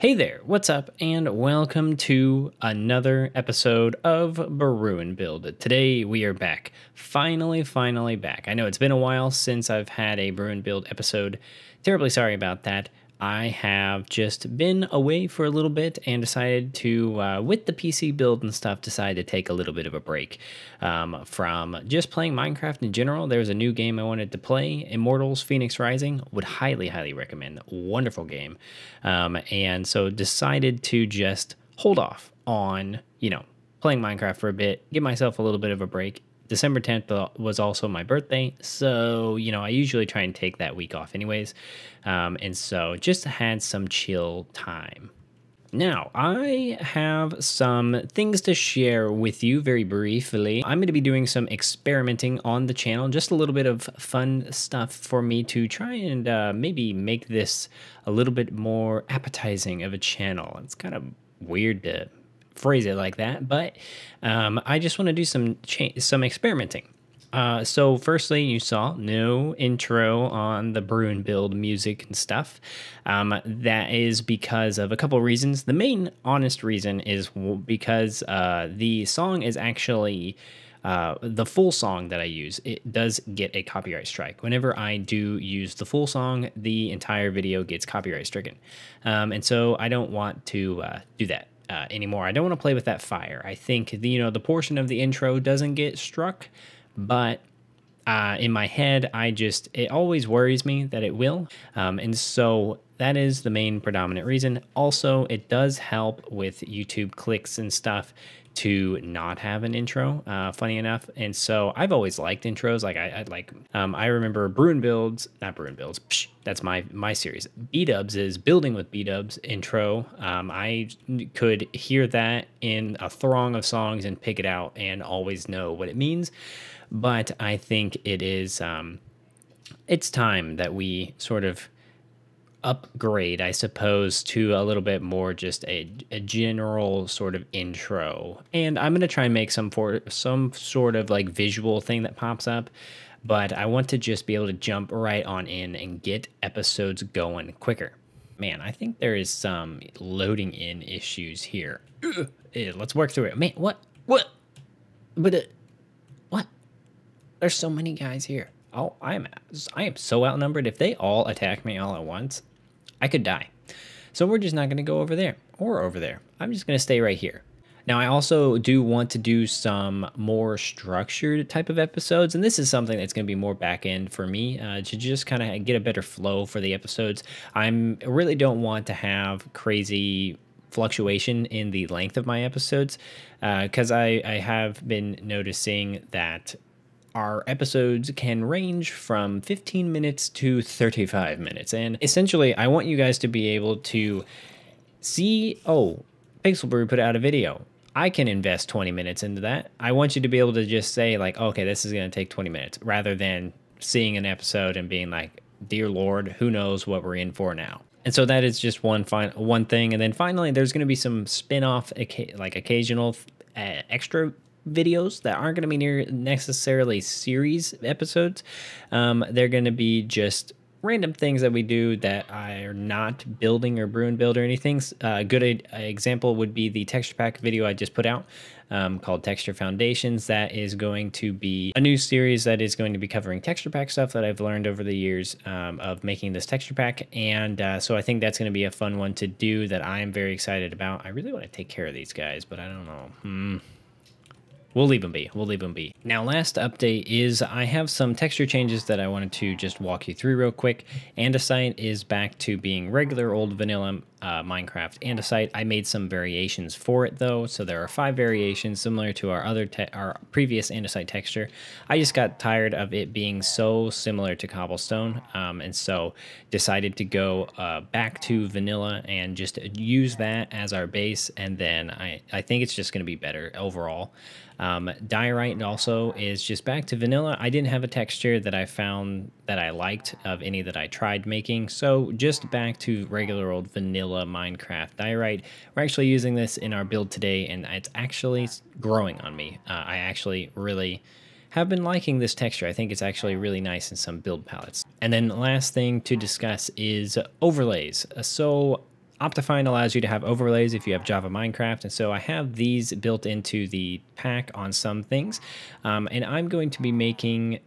Hey there, what's up, and welcome to another episode of Bruin Build. Today we are back, finally, finally back. I know it's been a while since I've had a Bruin Build episode. Terribly sorry about that. I have just been away for a little bit and decided to, uh, with the PC build and stuff, decide to take a little bit of a break um, from just playing Minecraft in general. There was a new game I wanted to play, Immortals Phoenix Rising. Would highly, highly recommend. Wonderful game. Um, and so decided to just hold off on, you know, playing Minecraft for a bit, give myself a little bit of a break, December 10th was also my birthday. So, you know, I usually try and take that week off, anyways. Um, and so just had some chill time. Now, I have some things to share with you very briefly. I'm going to be doing some experimenting on the channel, just a little bit of fun stuff for me to try and uh, maybe make this a little bit more appetizing of a channel. It's kind of weird to phrase it like that, but um, I just want to do some cha- some experimenting. Uh, so, firstly, you saw no intro on the brew and build music and stuff. Um, that is because of a couple reasons. The main honest reason is because uh, the song is actually. Uh, the full song that I use, it does get a copyright strike. Whenever I do use the full song, the entire video gets copyright stricken. Um, and so I don't want to uh, do that uh, anymore. I don't want to play with that fire. I think the, you know the portion of the intro doesn't get struck, but uh, in my head, I just it always worries me that it will, um, and so that is the main predominant reason. Also, it does help with YouTube clicks and stuff to not have an intro. Uh, funny enough, and so I've always liked intros. Like I, I like um, I remember Bruin builds, not Bruin builds. Psh, that's my my series. B Dubs is building with B Dubs intro. Um, I could hear that in a throng of songs and pick it out and always know what it means. But I think it is um, it's time that we sort of upgrade, I suppose, to a little bit more just a, a general sort of intro. And I'm going to try and make some for some sort of like visual thing that pops up, but I want to just be able to jump right on in and get episodes going quicker. Man, I think there is some loading in issues here. Ugh. Let's work through it. Man, what? What? But uh, what? There's so many guys here. Oh, I'm I am so outnumbered. If they all attack me all at once, I could die. So we're just not going to go over there or over there. I'm just going to stay right here. Now, I also do want to do some more structured type of episodes, and this is something that's going to be more back end for me uh, to just kind of get a better flow for the episodes. i really don't want to have crazy fluctuation in the length of my episodes because uh, I, I have been noticing that our episodes can range from 15 minutes to 35 minutes. And essentially, I want you guys to be able to see, oh, Pixelberry put out a video. I can invest 20 minutes into that. I want you to be able to just say, like, okay, this is going to take 20 minutes rather than seeing an episode and being like, dear Lord, who knows what we're in for now. And so that is just one fine one thing. And then finally, there's going to be some spin off, like occasional uh, extra videos that aren't going to be necessarily series episodes. Um, they're going to be just random things that we do that are not building or brewing build or anything. Uh, a good a- example would be the texture pack video I just put out um, called Texture Foundations. That is going to be a new series that is going to be covering texture pack stuff that I've learned over the years um, of making this texture pack. And uh, so I think that's going to be a fun one to do that I'm very excited about. I really want to take care of these guys, but I don't know. Hmm. We'll leave them be. We'll leave them be. Now, last update is I have some texture changes that I wanted to just walk you through real quick. Andesite is back to being regular old vanilla uh, Minecraft and a site. I made some variations for it though, so there are five variations similar to our other our previous andesite texture. I just got tired of it being so similar to cobblestone, um, and so decided to go uh, back to vanilla and just use that as our base. And then I I think it's just going to be better overall. Um, diorite also is just back to vanilla. I didn't have a texture that I found that I liked of any that I tried making, so just back to regular old vanilla vanilla Minecraft diorite. We're actually using this in our build today, and it's actually growing on me. Uh, I actually really have been liking this texture. I think it's actually really nice in some build palettes. And then last thing to discuss is overlays. Uh, so Optifine allows you to have overlays if you have Java Minecraft, and so I have these built into the pack on some things. Um, and I'm going to be making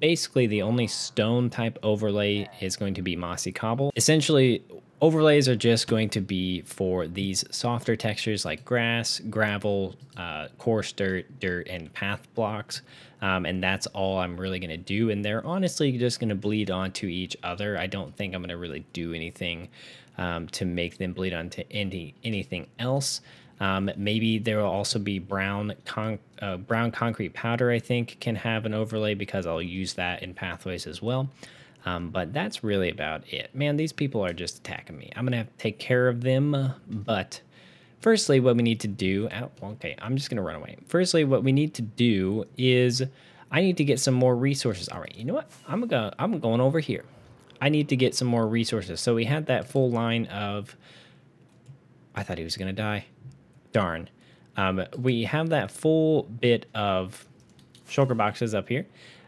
basically the only stone type overlay is going to be mossy cobble. Essentially, Overlays are just going to be for these softer textures like grass, gravel, uh, coarse dirt, dirt, and path blocks. Um, and that's all I'm really going to do. And they're honestly just going to bleed onto each other. I don't think I'm going to really do anything um, to make them bleed onto any anything else. Um, maybe there will also be brown con uh, brown concrete powder. I think can have an overlay because I'll use that in pathways as well. Um, but that's really about it. Man, these people are just attacking me. I'm going to have to take care of them. But firstly, what we need to do... okay, I'm just going to run away. Firstly, what we need to do is I need to get some more resources. All right, you know what? I'm, gonna, I'm going over here. I need to get some more resources. So we had that full line of... I thought he was going to die. Darn. Um, we have that full bit of shulker boxes up here.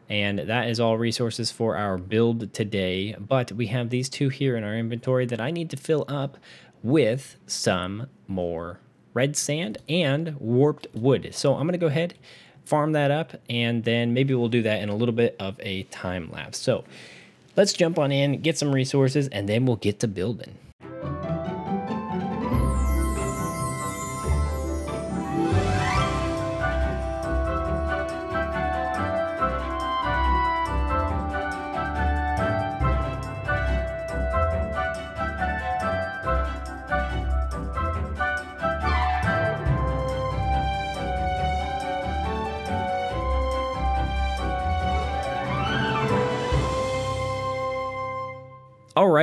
And that is all resources for our build today. But we have these two here in our inventory that I need to fill up with some more red sand and warped wood. So I'm going to go ahead, farm that up, and then maybe we'll do that in a little bit of a time lapse. So let's jump on in, get some resources, and then we'll get to building.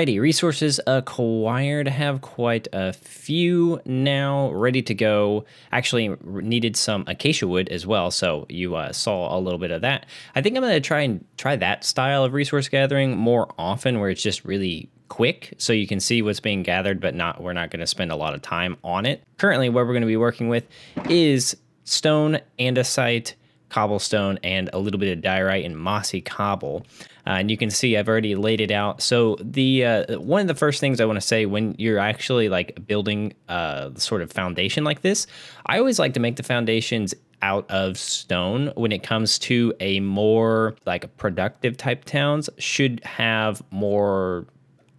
Alrighty, resources acquired. Have quite a few now ready to go. Actually needed some acacia wood as well, so you uh, saw a little bit of that. I think I'm gonna try and try that style of resource gathering more often where it's just really quick so you can see what's being gathered, but not we're not gonna spend a lot of time on it. Currently, what we're gonna be working with is stone, andesite, cobblestone and a little bit of diorite and mossy cobble. Uh, and you can see I've already laid it out. So the uh, one of the first things I want to say when you're actually like building a uh, sort of foundation like this, I always like to make the foundations out of stone when it comes to a more like productive type towns should have more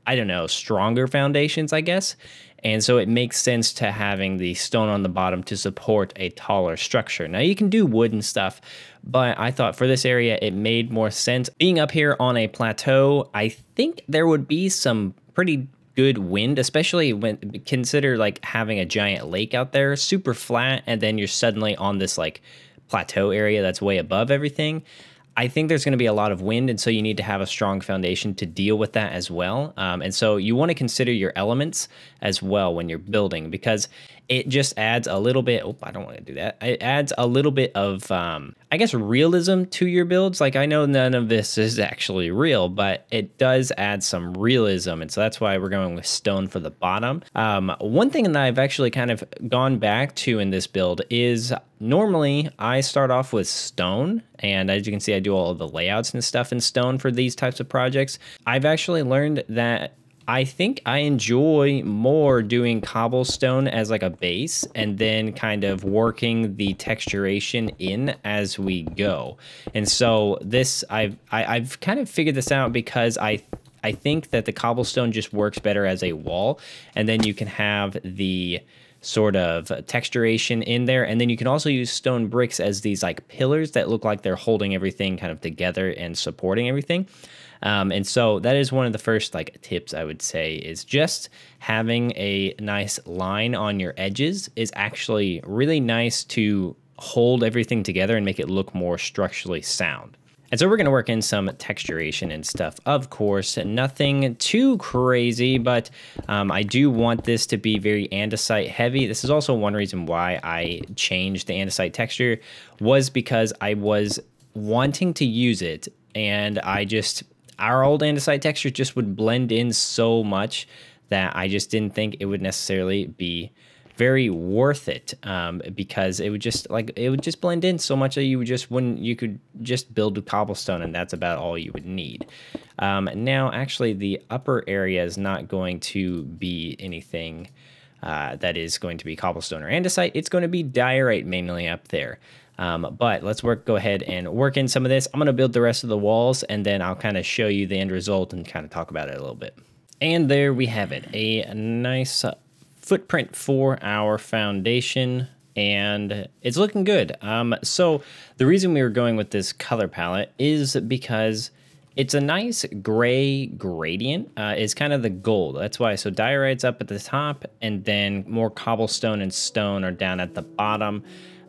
I don't know, stronger foundations, I guess. And so it makes sense to having the stone on the bottom to support a taller structure. Now you can do wood and stuff, but I thought for this area, it made more sense. Being up here on a plateau, I think there would be some pretty good wind, especially when consider like having a giant lake out there, super flat, and then you're suddenly on this like plateau area that's way above everything. I think there's going to be a lot of wind, and so you need to have a strong foundation to deal with that as well. Um, and so you want to consider your elements as well when you're building, because it just adds a little bit. Oh, I don't want to do that. It adds a little bit of, um, I guess, realism to your builds. Like, I know none of this is actually real, but it does add some realism. And so that's why we're going with stone for the bottom. Um, one thing that I've actually kind of gone back to in this build is normally I start off with stone. And as you can see, I do all of the layouts and stuff in stone for these types of projects. I've actually learned that I think I enjoy more doing cobblestone as like a base and then kind of working the texturation in as we go. And so this, I've, I, have i have kind of figured this out because I I think that the cobblestone just works better as a wall. And then you can have the sort of texturation in there. And then you can also use stone bricks as these like pillars that look like they're holding everything kind of together and supporting everything. Um, and so that is one of the first like tips I would say is just having a nice line on your edges is actually really nice to hold everything together and make it look more structurally sound. And so we're going to work in some texturation and stuff, of course, nothing too crazy, but um, I do want this to be very andesite heavy. This is also one reason why I changed the andesite texture was because I was wanting to use it and I just our old andesite texture just would blend in so much that I just didn't think it would necessarily be very worth it um, because it would just like it would just blend in so much that you would just wouldn't you could just build with cobblestone and that's about all you would need um, now actually the upper area is not going to be anything uh, that is going to be cobblestone or andesite it's going to be diorite mainly up there um, but let's work, go ahead and work in some of this. I'm gonna build the rest of the walls and then I'll kind of show you the end result and kind of talk about it a little bit. And there we have it, a nice uh, footprint for our foundation and it's looking good. Um, so the reason we were going with this color palette is because it's a nice gray gradient. Uh, it's kind of the gold. That's why. So diorite's up at the top, and then more cobblestone and stone are down at the bottom.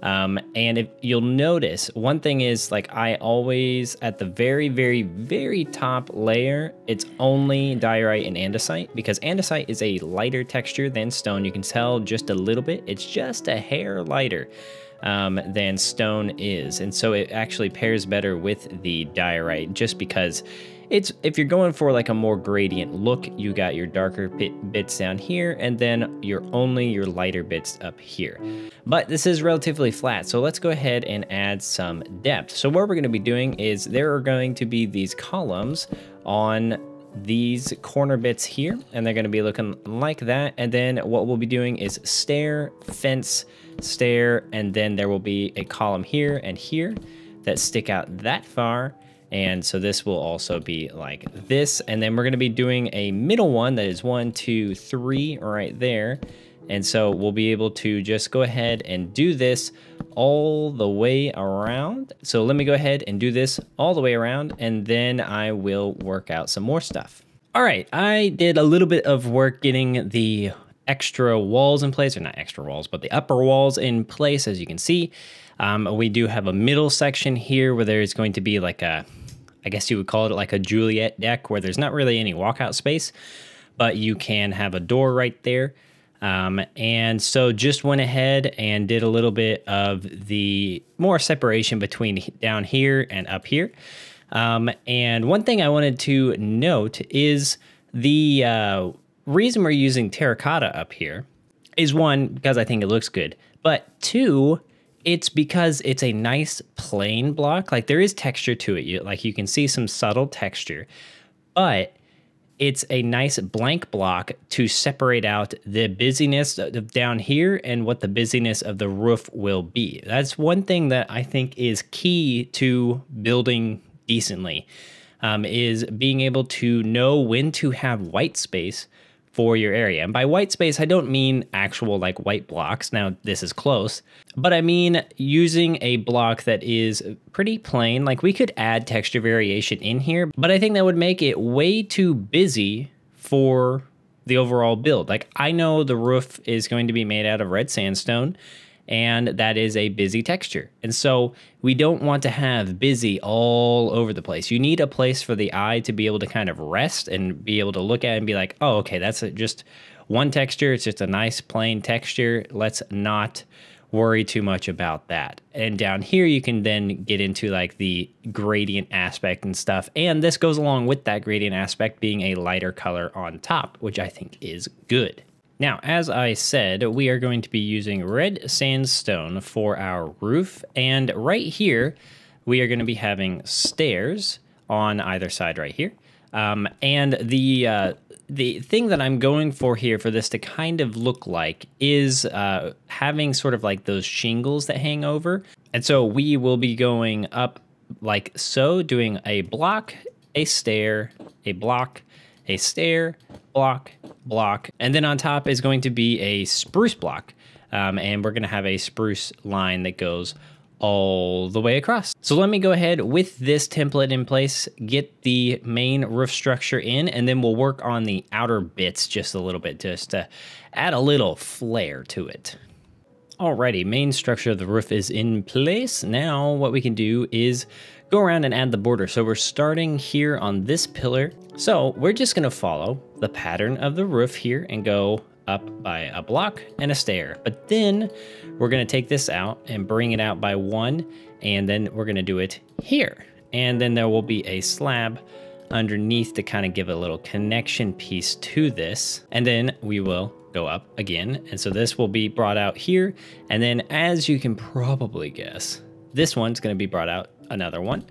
Um, and if you'll notice, one thing is like I always at the very, very, very top layer, it's only diorite and andesite because andesite is a lighter texture than stone. You can tell just a little bit. It's just a hair lighter um, than stone is. And so it actually pairs better with the diorite just because it's if you're going for like a more gradient look, you got your darker bit, bits down here and then your only your lighter bits up here. But this is relatively flat, so let's go ahead and add some depth. So what we're going to be doing is there are going to be these columns on these corner bits here and they're going to be looking like that and then what we'll be doing is stair fence stair and then there will be a column here and here that stick out that far and so this will also be like this. And then we're gonna be doing a middle one that is one, two, three right there. And so we'll be able to just go ahead and do this all the way around. So let me go ahead and do this all the way around and then I will work out some more stuff. All right, I did a little bit of work getting the extra walls in place, or not extra walls, but the upper walls in place, as you can see. Um, we do have a middle section here where there's going to be like a I guess you would call it like a Juliet deck where there's not really any walkout space, but you can have a door right there. Um, and so just went ahead and did a little bit of the more separation between down here and up here. Um, and one thing I wanted to note is the uh, reason we're using terracotta up here is one, because I think it looks good, but two, it's because it's a nice plain block. Like there is texture to it. You, like you can see some subtle texture, but it's a nice blank block to separate out the busyness down here and what the busyness of the roof will be. That's one thing that I think is key to building decently um, is being able to know when to have white space for your area. And by white space, I don't mean actual like white blocks. Now, this is close, but I mean using a block that is pretty plain. Like we could add texture variation in here, but I think that would make it way too busy for the overall build. Like I know the roof is going to be made out of red sandstone and that is a busy texture. And so we don't want to have busy all over the place. You need a place for the eye to be able to kind of rest and be able to look at and be like, oh, okay, that's just one texture. It's just a nice plain texture. Let's not worry too much about that. And down here, you can then get into like the gradient aspect and stuff. And this goes along with that gradient aspect being a lighter color on top, which I think is good. Now, as I said, we are going to be using red sandstone for our roof, and right here, we are going to be having stairs on either side right here. Um, and the uh, the thing that I'm going for here for this to kind of look like is uh, having sort of like those shingles that hang over. And so we will be going up like so, doing a block, a stair, a block, a stair, block, block, and then on top is going to be a spruce block. Um, and we're gonna have a spruce line that goes all the way across. So let me go ahead with this template in place, get the main roof structure in, and then we'll work on the outer bits just a little bit just to add a little flair to it. Alrighty, main structure of the roof is in place. Now what we can do is go around and add the border. So we're starting here on this pillar. So we're just gonna follow the pattern of the roof here and go up by a block and a stair. But then we're gonna take this out and bring it out by one, and then we're gonna do it here. And then there will be a slab underneath to kind of give a little connection piece to this. And then we will go up again. And so this will be brought out here. And then as you can probably guess, this one's gonna be brought out another one.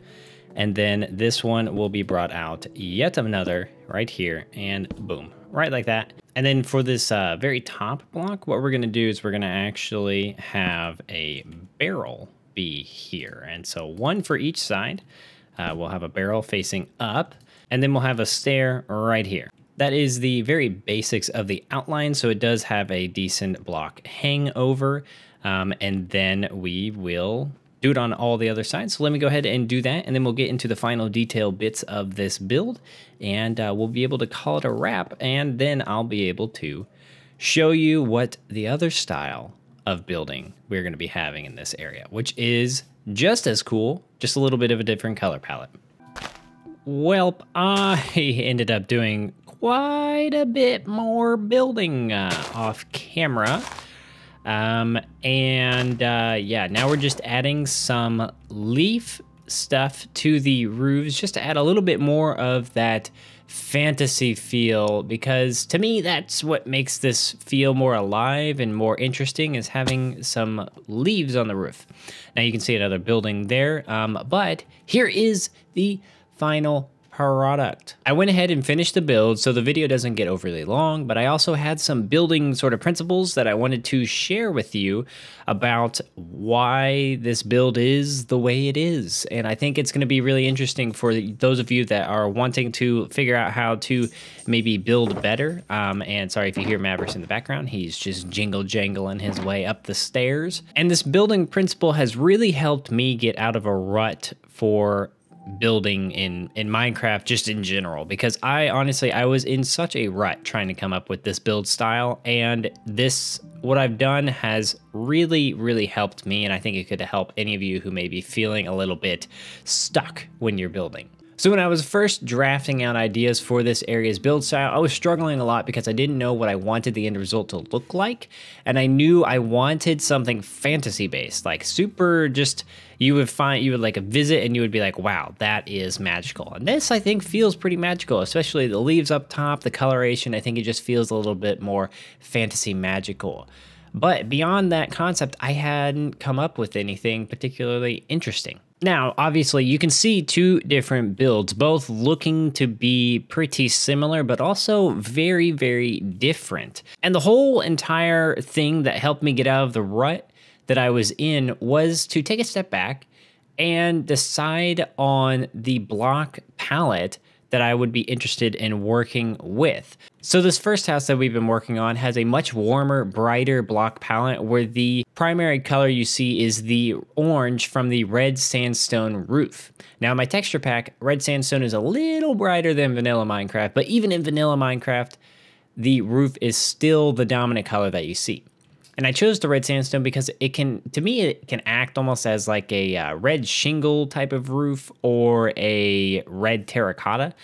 And then this one will be brought out yet another right here and boom, right like that. And then for this uh, very top block, what we're gonna do is we're gonna actually have a barrel be here. And so one for each side. Uh, we'll have a barrel facing up and then we'll have a stair right here. That is the very basics of the outline. So it does have a decent block hangover. Um, and then we will do it on all the other sides. So let me go ahead and do that, and then we'll get into the final detail bits of this build, and uh, we'll be able to call it a wrap, and then I'll be able to show you what the other style of building we're going to be having in this area, which is just as cool, just a little bit of a different color palette. Well, I ended up doing quite a bit more building uh, off camera um, and uh, yeah, now we're just adding some leaf stuff to the roofs just to add a little bit more of that fantasy feel because to me that's what makes this feel more alive and more interesting is having some leaves on the roof. Now you can see another building there, um, but here is the final product. I went ahead and finished the build so the video doesn't get overly long, but I also had some building sort of principles that I wanted to share with you about why this build is the way it is. And I think it's going to be really interesting for those of you that are wanting to figure out how to maybe build better. Um, and sorry if you hear Mavericks in the background, he's just jingle jangling his way up the stairs. And this building principle has really helped me get out of a rut for building in in Minecraft just in general because I honestly I was in such a rut trying to come up with this build style and this what I've done has really really helped me and I think it could help any of you who may be feeling a little bit stuck when you're building. So when I was first drafting out ideas for this area's build style, I was struggling a lot because I didn't know what I wanted the end result to look like. And I knew I wanted something fantasy based, like super just, you would find, you would like a visit and you would be like, wow, that is magical. And this I think feels pretty magical, especially the leaves up top, the coloration, I think it just feels a little bit more fantasy magical. But beyond that concept, I hadn't come up with anything particularly interesting. Now, obviously, you can see two different builds, both looking to be pretty similar, but also very, very different. And the whole entire thing that helped me get out of the rut that I was in was to take a step back and decide on the block palette that I would be interested in working with. So this first house that we've been working on has a much warmer, brighter block palette where the primary color you see is the orange from the red sandstone roof. Now my texture pack, red sandstone is a little brighter than vanilla Minecraft, but even in vanilla Minecraft, the roof is still the dominant color that you see. And I chose the red sandstone because it can, to me, it can act almost as like a uh, red shingle type of roof or a red terracotta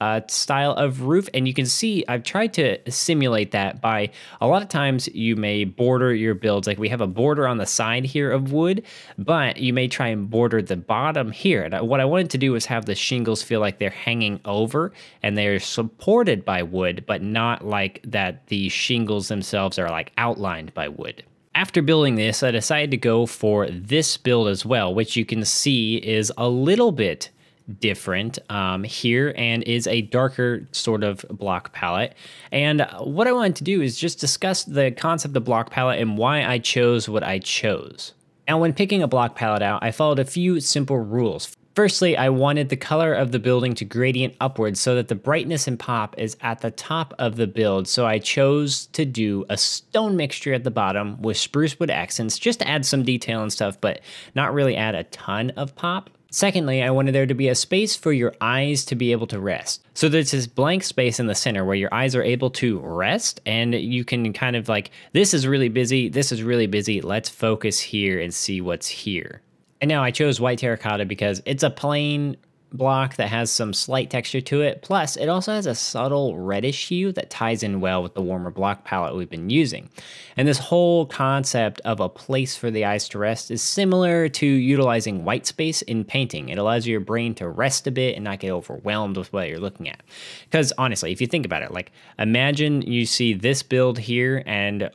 uh, style of roof. And you can see I've tried to simulate that by a lot of times you may border your builds. Like we have a border on the side here of wood, but you may try and border the bottom here. And uh, what I wanted to do was have the shingles feel like they're hanging over and they're supported by wood, but not like that the shingles themselves are like outlined by wood. After building this, I decided to go for this build as well, which you can see is a little bit different um, here and is a darker sort of block palette. And what I wanted to do is just discuss the concept of block palette and why I chose what I chose. Now, when picking a block palette out, I followed a few simple rules. Firstly, I wanted the color of the building to gradient upwards so that the brightness and pop is at the top of the build. So I chose to do a stone mixture at the bottom with spruce wood accents just to add some detail and stuff, but not really add a ton of pop. Secondly, I wanted there to be a space for your eyes to be able to rest. So there's this blank space in the center where your eyes are able to rest and you can kind of like, this is really busy, this is really busy, let's focus here and see what's here. And now I chose white terracotta because it's a plain block that has some slight texture to it. Plus, it also has a subtle reddish hue that ties in well with the warmer block palette we've been using. And this whole concept of a place for the eyes to rest is similar to utilizing white space in painting. It allows your brain to rest a bit and not get overwhelmed with what you're looking at. Because honestly, if you think about it, like imagine you see this build here and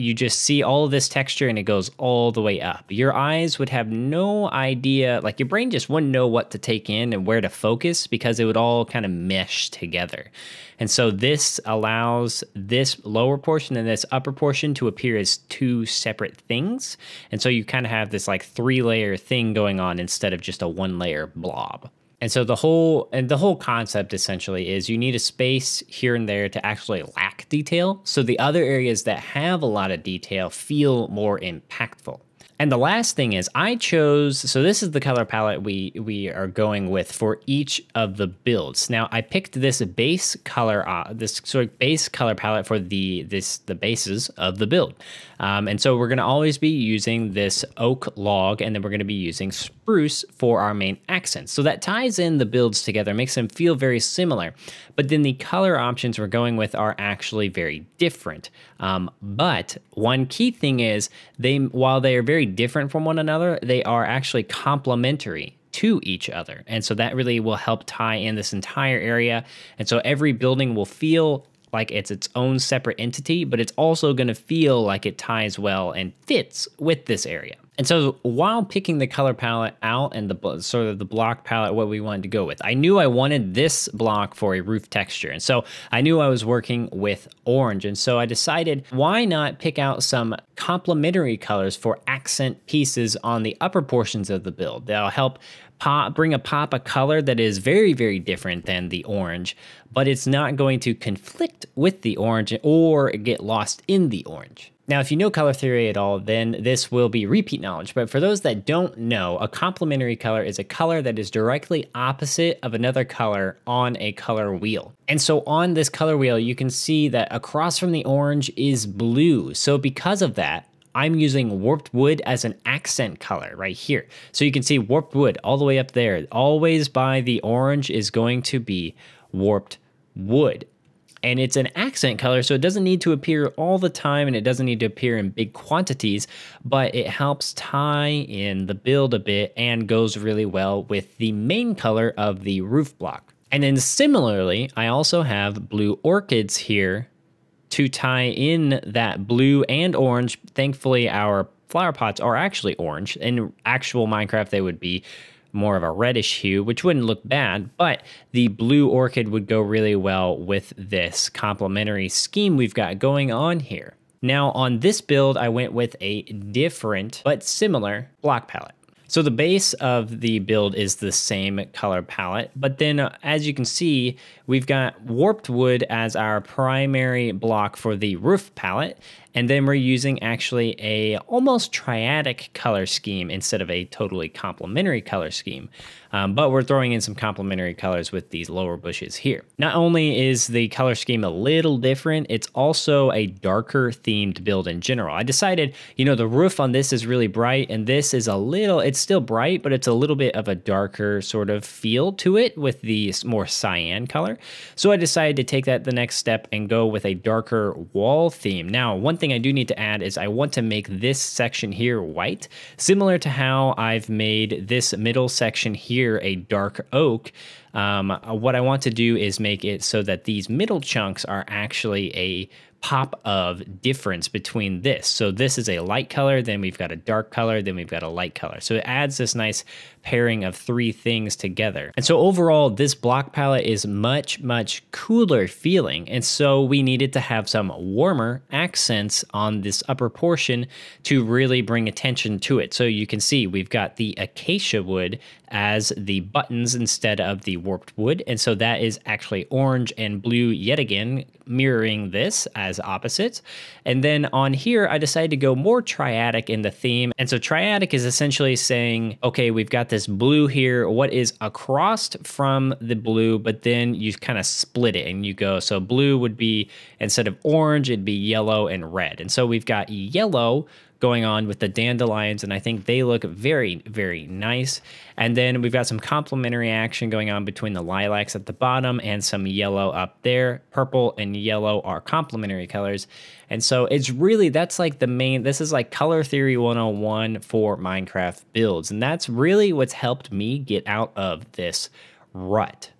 you just see all of this texture and it goes all the way up. Your eyes would have no idea, like your brain just wouldn't know what to take in and where to focus because it would all kind of mesh together. And so this allows this lower portion and this upper portion to appear as two separate things. And so you kind of have this like three layer thing going on instead of just a one layer blob. And so the whole and the whole concept essentially is you need a space here and there to actually lack detail. So the other areas that have a lot of detail feel more impactful. And the last thing is I chose, so this is the color palette we, we are going with for each of the builds. Now I picked this base color, uh, this sort of base color palette for the, this, the bases of the build. Um, and so we're gonna always be using this oak log and then we're gonna be using spruce for our main accents. So that ties in the builds together, makes them feel very similar. But then the color options we're going with are actually very different. Um, but one key thing is they, while they are very different from one another, they are actually complementary to each other. And so that really will help tie in this entire area. And so every building will feel like it's its own separate entity, but it's also going to feel like it ties well and fits with this area. And so while picking the color palette out and the sort of the block palette, what we wanted to go with, I knew I wanted this block for a roof texture. And so I knew I was working with orange. And so I decided why not pick out some complementary colors for accent pieces on the upper portions of the build. That'll help pop, bring a pop of color that is very, very different than the orange, but it's not going to conflict with the orange or get lost in the orange. Now, if you know color theory at all, then this will be repeat knowledge. But for those that don't know, a complementary color is a color that is directly opposite of another color on a color wheel. And so on this color wheel, you can see that across from the orange is blue. So because of that, I'm using warped wood as an accent color right here. So you can see warped wood all the way up there. Always by the orange is going to be warped wood and it's an accent color, so it doesn't need to appear all the time and it doesn't need to appear in big quantities, but it helps tie in the build a bit and goes really well with the main color of the roof block. And then similarly, I also have blue orchids here to tie in that blue and orange. Thankfully, our flower pots are actually orange. In actual Minecraft, they would be more of a reddish hue, which wouldn't look bad, but the blue orchid would go really well with this complementary scheme we've got going on here. Now on this build, I went with a different but similar block palette. So the base of the build is the same color palette, but then uh, as you can see, We've got warped wood as our primary block for the roof palette, and then we're using actually a almost triadic color scheme instead of a totally complementary color scheme. Um, but we're throwing in some complementary colors with these lower bushes here. Not only is the color scheme a little different, it's also a darker themed build in general. I decided, you know, the roof on this is really bright and this is a little, it's still bright, but it's a little bit of a darker sort of feel to it with the more cyan color. So I decided to take that the next step and go with a darker wall theme. Now, one thing I do need to add is I want to make this section here white, similar to how I've made this middle section here a dark oak. Um, what I want to do is make it so that these middle chunks are actually a pop of difference between this. So this is a light color, then we've got a dark color, then we've got a light color. So it adds this nice pairing of three things together. And so overall, this block palette is much, much cooler feeling. And so we needed to have some warmer accents on this upper portion to really bring attention to it. So you can see we've got the acacia wood as the buttons instead of the warped wood. And so that is actually orange and blue yet again, mirroring this as as opposites. And then on here, I decided to go more triadic in the theme. And so triadic is essentially saying, okay, we've got this blue here. What is across from the blue? But then you kind of split it and you go, so blue would be, instead of orange, it'd be yellow and red. And so we've got yellow going on with the dandelions, and I think they look very, very nice. And then we've got some complementary action going on between the lilacs at the bottom and some yellow up there. Purple and yellow are complementary colors. And so it's really, that's like the main, this is like color theory 101 for Minecraft builds. And that's really what's helped me get out of this rut.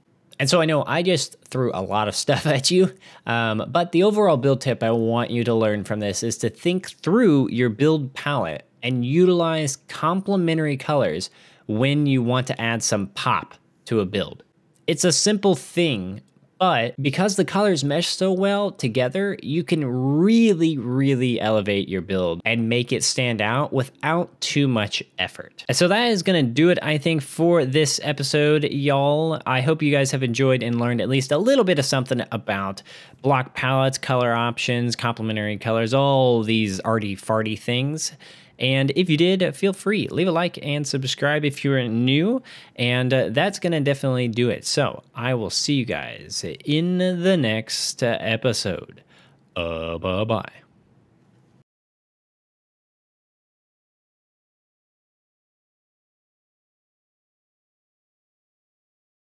And so I know I just threw a lot of stuff at you, um, but the overall build tip I want you to learn from this is to think through your build palette and utilize complementary colors when you want to add some pop to a build. It's a simple thing but because the colors mesh so well together, you can really, really elevate your build and make it stand out without too much effort. So that is going to do it, I think, for this episode, y'all. I hope you guys have enjoyed and learned at least a little bit of something about block palettes, color options, complementary colors, all these arty farty things. And if you did, feel free, leave a like and subscribe if you're new. And uh, that's going to definitely do it. So I will see you guys in the next episode. Uh, bye bye.